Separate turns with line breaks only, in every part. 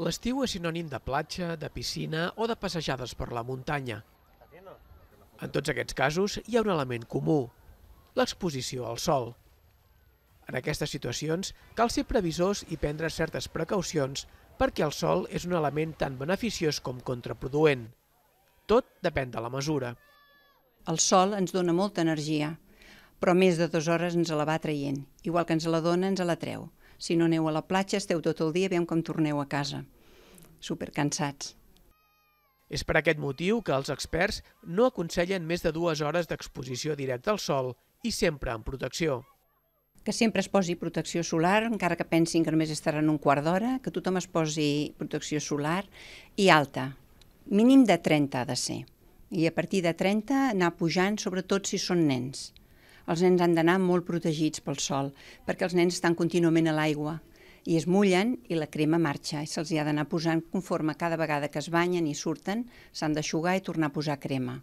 L'estiu és sinònim de platja, de piscina o de passejades per la muntanya. En tots aquests casos hi ha un element comú, l'exposició al sol. En aquestes situacions cal ser previsors i prendre certes precaucions perquè el sol és un element tan beneficiós com contraproduent. Tot
depèn de la mesura. El sol ens dona molta energia, però més de dues hores ens la va traient, igual que ens la dona ens la treu. Si no aneu a la platja, esteu tot el dia, veiem com torneu a casa. Supercansats.
És per aquest motiu que els experts no aconsellen més de dues hores d'exposició directa al sol i sempre amb protecció.
Que sempre es posi protecció solar, encara que pensin que només estaran un quart d'hora, que tothom es posi protecció solar i alta. Mínim de 30 ha de ser. I a partir de 30 anar pujant, sobretot si són nens els nens han d'anar molt protegits pel sol, perquè els nens estan contínuament a l'aigua i es mullen i la crema marxa i se'ls hi ha d'anar posant conforme cada vegada que es banyen i surten s'han d'aixugar i tornar a posar crema.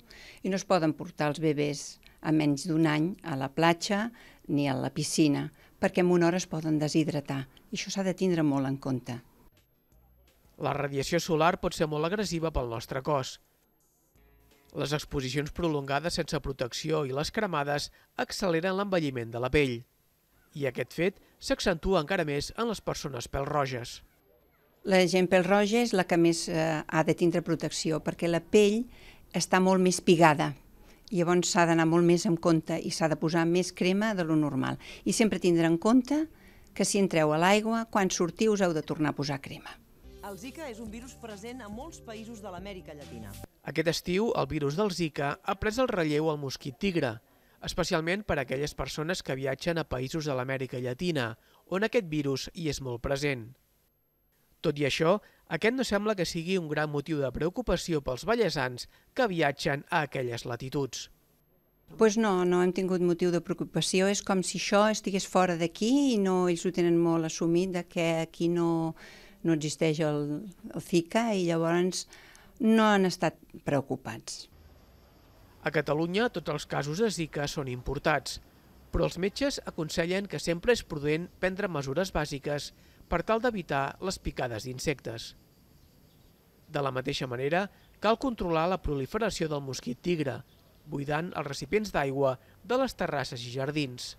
I no es poden portar els bebès a menys d'un any a la platja ni a la piscina, perquè en una hora es poden deshidratar. I això s'ha de tindre molt en compte.
La radiació solar pot ser molt agressiva pel nostre cos. Les exposicions prolongades sense protecció i les cremades acceleren l'envelliment de la pell. I aquest fet s'accentua encara més en les persones pèl-roges.
La gent pèl-roja és la que més eh, ha de tindre protecció perquè la pell està molt més pigada. Llavors s'ha d'anar molt més en compte i s'ha de posar més crema de lo normal. I sempre tindre en compte que si entreu a l'aigua, quan sortiu us heu de tornar a posar crema. El Zika és un virus present a molts països de l'Amèrica Llatina. Aquest estiu,
el virus del Zika ha pres el relleu al mosquit tigre, especialment per a aquelles persones que viatgen a països de l'Amèrica Llatina, on aquest virus hi és molt present. Tot i això, aquest no sembla que sigui un gran motiu de preocupació pels ballesans que viatgen a aquelles latituds.
Pues no, no hem tingut motiu de preocupació. És com si això estigués fora d'aquí i no ells ho tenen molt assumit de que aquí no, no existeix el, el FICA i llavors no han estat preocupats.
A Catalunya, tots els casos de Zika són importats, però els metges aconsellen que sempre és prudent prendre mesures bàsiques per tal d'evitar les picades d'insectes. De la mateixa manera, cal controlar la proliferació del mosquit tigre, buidant els recipients d'aigua de les terrasses i jardins.